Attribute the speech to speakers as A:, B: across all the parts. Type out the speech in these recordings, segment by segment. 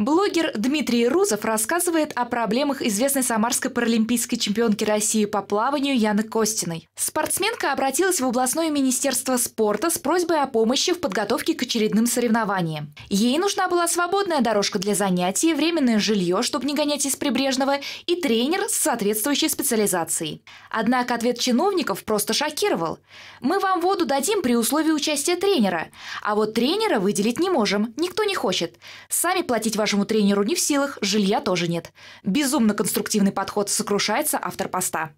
A: Блогер Дмитрий Рузов рассказывает о проблемах известной самарской паралимпийской чемпионки России по плаванию Яны Костиной. Спортсменка обратилась в областное министерство спорта с просьбой о помощи в подготовке к очередным соревнованиям. Ей нужна была свободная дорожка для занятий, временное жилье, чтобы не гонять из Прибрежного, и тренер с соответствующей специализацией. Однако ответ чиновников просто шокировал. «Мы вам воду дадим при условии участия тренера, а вот тренера выделить не можем, никто не хочет. Сами платить ваши нашему тренеру не в силах, жилья тоже нет. Безумно конструктивный подход сокрушается автор поста.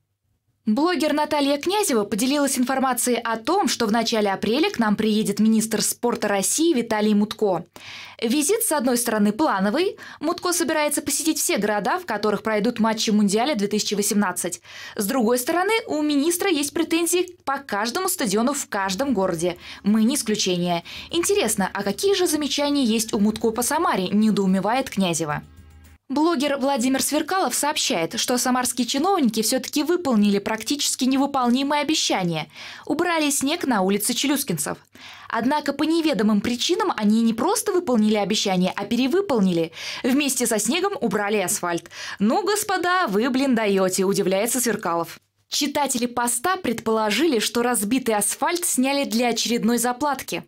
A: Блогер Наталья Князева поделилась информацией о том, что в начале апреля к нам приедет министр спорта России Виталий Мутко. Визит, с одной стороны, плановый. Мутко собирается посетить все города, в которых пройдут матчи Мундиаля 2018. С другой стороны, у министра есть претензии по каждому стадиону в каждом городе. Мы не исключение. Интересно, а какие же замечания есть у Мутко по Самаре, недоумевает Князева. Блогер Владимир Сверкалов сообщает, что самарские чиновники все-таки выполнили практически невыполнимое обещание – убрали снег на улице челюскинцев. Однако по неведомым причинам они не просто выполнили обещание, а перевыполнили. Вместе со снегом убрали асфальт. «Ну, господа, вы, блин, даете», – удивляется Сверкалов. Читатели поста предположили, что разбитый асфальт сняли для очередной заплатки.